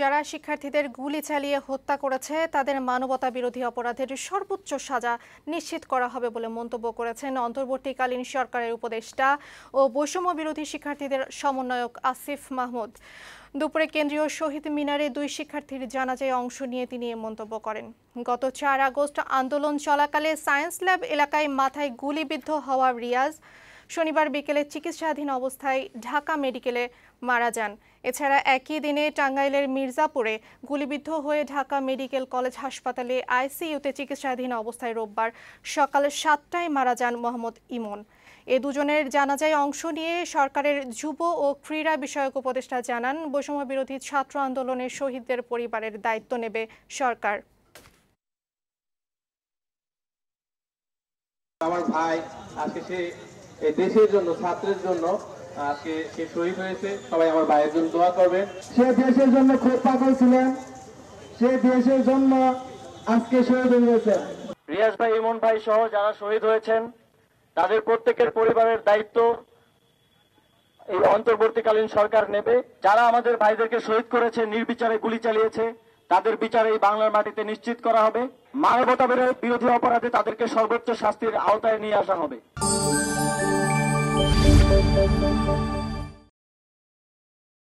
যারা শিক্ষার্থীদের গুলি চালিয়ে হত্যা করেছে তাদের মানবতা বিরোধী অপরাধের সর্বোচ্চ সাজা নিশ্চিত করা হবে বলে মন্তব্য করেছেন অন্তর্বর্তীকালীন সরকারের উপদেষ্টা ও বৈষম্য বিরোধী শিক্ষার্থীদের সমন্বয়ক আসিফ মাহমুদ দুপুরে কেন্দ্রীয় শহীদ মিনারে দুই শিক্ষার্থীর জানাজায় অংশ নিয়ে তিনি এ মন্তব্য করেন গত চার আগস্ট আন্দোলন চলাকালে সায়েন্স ল্যাব এলাকায় মাথায় গুলিবিদ্ধ হওয়া রিয়াজ শনিবার বিকেলে চিকিৎসাধীন অবস্থায় ঢাকা মেডিকেলে মারা যান এছাড়া একই দিনে টাঙ্গাইলের মির্জাপুরে গুলিবিদ্ধ হয়ে ঢাকা মেডিকেল কলেজ হাসপাতালে আইসিইউতে চিকিৎসাধীন অবস্থায় রোববার সকাল সাতটায় মারা যান মোহাম্মদ ইমন এ দুজনের জানাজায় অংশ নিয়ে সরকারের যুব ও ক্রীড়া বিষয়ক উপদেষ্টা জানান বৈষম্য বিরোধী ছাত্র আন্দোলনের শহীদদের পরিবারের দায়িত্ব নেবে সরকার আমার ভাই আজকে সে এই দেশের জন্য ছাত্রের জন্য আজকে সে শহীদ হয়েছে সবাই আমার ভাইয়ের জন্য দোয়া করবেন সে দেশের জন্য খুব পাগল ছিলেন সে দেশের জন্য আজকে শহীদ হয়েছে রিয়াজ ভাই ইমন ভাই সহ যারা শহীদ হয়েছেন তাদের প্রত্যেকের পরিবারের দায়িত্ব এই অন্তর্বর্তীকালীন সরকার নেবে যারা আমাদের ভাইদেরকে শহীদ করেছে নির্বিচারে গুলি চালিয়েছে তাদের বিচার এই বাংলার মাটিতে নিশ্চিত করা হবে মানবতা বিরোধী অপরাধে তাদেরকে সর্বোচ্চ শাস্তির আওতায় নিয়ে আসা হবে Música